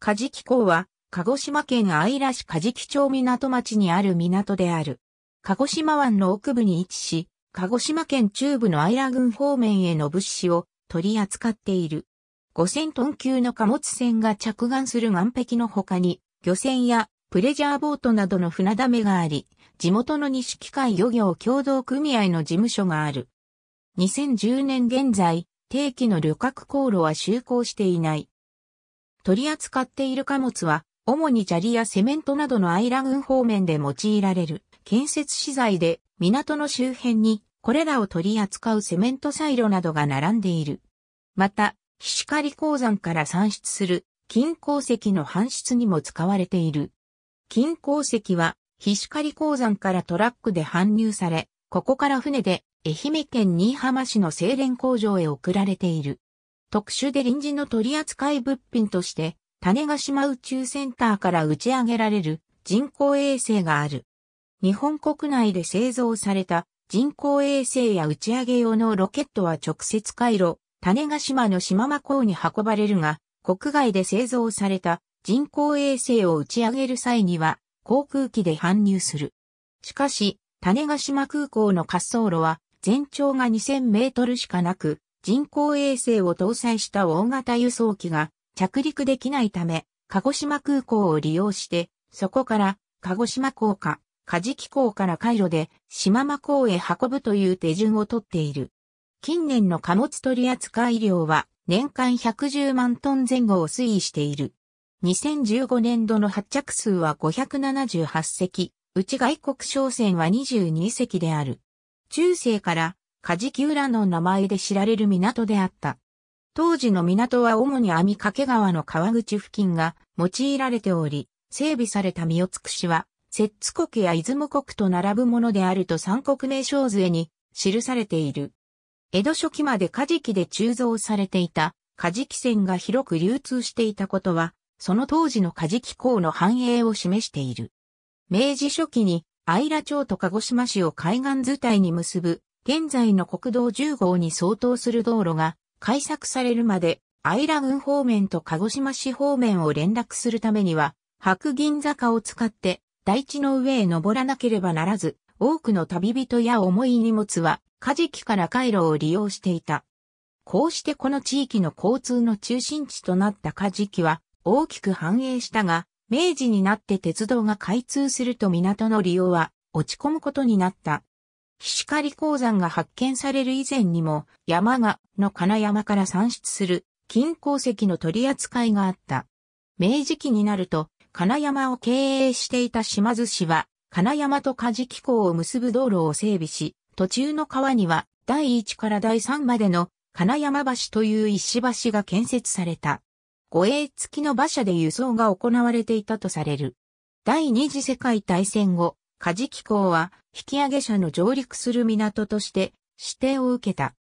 カジキ港は、鹿児島県愛良市カジキ町港町にある港である。鹿児島湾の奥部に位置し、鹿児島県中部の愛良郡方面への物資を取り扱っている。5000トン級の貨物船が着岸する岸壁の他に、漁船やプレジャーボートなどの船だめがあり、地元の西機械漁業協同組合の事務所がある。2010年現在、定期の旅客航路は就航していない。取り扱っている貨物は、主に砂利やセメントなどのアイラ軍方面で用いられる建設資材で、港の周辺にこれらを取り扱うセメントサイロなどが並んでいる。また、菱刈鉱山から産出する金鉱石の搬出にも使われている。金鉱石は、菱刈鉱山からトラックで搬入され、ここから船で愛媛県新居浜市の精錬工場へ送られている。特殊で臨時の取扱い物品として、種ヶ島宇宙センターから打ち上げられる人工衛星がある。日本国内で製造された人工衛星や打ち上げ用のロケットは直接回路、種ヶ島の島間港に運ばれるが、国外で製造された人工衛星を打ち上げる際には航空機で搬入する。しかし、種ヶ島空港の滑走路は全長が2000メートルしかなく、人工衛星を搭載した大型輸送機が着陸できないため、鹿児島空港を利用して、そこから鹿児島港か、カジキ港から回路で島間港へ運ぶという手順をとっている。近年の貨物取扱量は年間110万トン前後を推移している。2015年度の発着数は578隻、うち外国商船は22隻である。中世からカジキ裏の名前で知られる港であった。当時の港は主に網掛川の川口付近が用いられており、整備された三代つくしは、摂津国や出雲国と並ぶものであると三国名称図に記されている。江戸初期までカジキで鋳造されていたカジキ船が広く流通していたことは、その当時のカジキ港の繁栄を示している。明治初期に、アイラ町と鹿児島市を海岸図体に結ぶ現在の国道10号に相当する道路が開削されるまで、アイラ郡方面と鹿児島市方面を連絡するためには、白銀坂を使って台地の上へ登らなければならず、多くの旅人や重い荷物は、カジキから回路を利用していた。こうしてこの地域の交通の中心地となったカジキは大きく繁栄したが、明治になって鉄道が開通すると港の利用は落ち込むことになった。菱刈鉱山が発見される以前にも、山がの金山から産出する金鉱石の取り扱いがあった。明治期になると、金山を経営していた島津市は、金山と梶木港を結ぶ道路を整備し、途中の川には第1から第3までの金山橋という石橋が建設された。護衛付きの馬車で輸送が行われていたとされる。第二次世界大戦後、梶木港は引き上げ者の上陸する港として指定を受けた。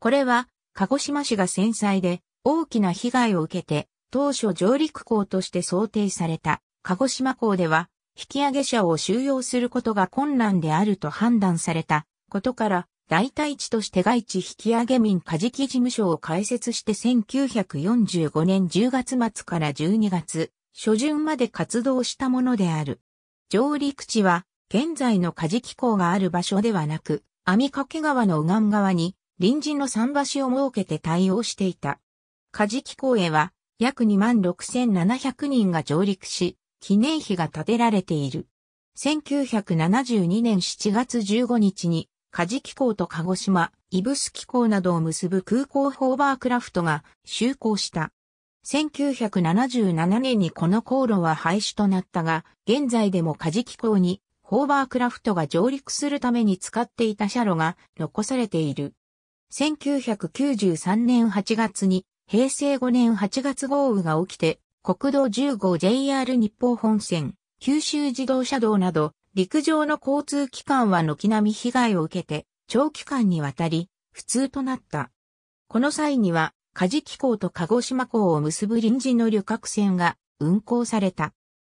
これは、鹿児島市が戦災で大きな被害を受けて、当初上陸港として想定された鹿児島港では、引き上げ者を収容することが困難であると判断されたことから、代替地として外地引き上げ民カジキ事務所を開設して1945年10月末から12月初旬まで活動したものである。上陸地は現在のカジキ港がある場所ではなく、網掛川の右岸側に臨時の桟橋を設けて対応していた。カジキ港へは約26,700人が上陸し、記念碑が建てられている。1972年7月15日に、カジキ港と鹿児島、イブス機港などを結ぶ空港ホーバークラフトが就航した。1977年にこの航路は廃止となったが、現在でもカジキ港にホーバークラフトが上陸するために使っていた車路が残されている。1993年8月に平成5年8月豪雨が起きて、国道 15JR 日報本線、九州自動車道など、陸上の交通機関は軒並み被害を受けて、長期間にわたり、不通となった。この際には、カジキ港と鹿児島港を結ぶ臨時の旅客船が運航された。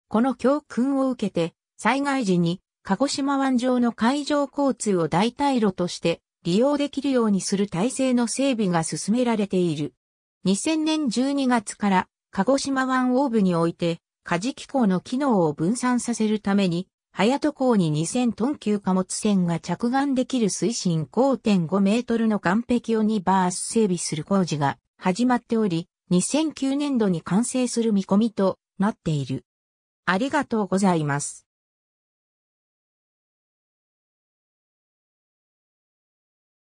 この教訓を受けて、災害時に鹿児島湾上の海上交通を代替路として利用できるようにする体制の整備が進められている。2000年12月から鹿児島湾オーブにおいて、カジ機構の機能を分散させるために、早戸港に2000トン級貨物船が着岸できる水深5.5メートルの岸壁を2バース整備する工事が始まっており、2009年度に完成する見込みとなっている。ありがとうございます。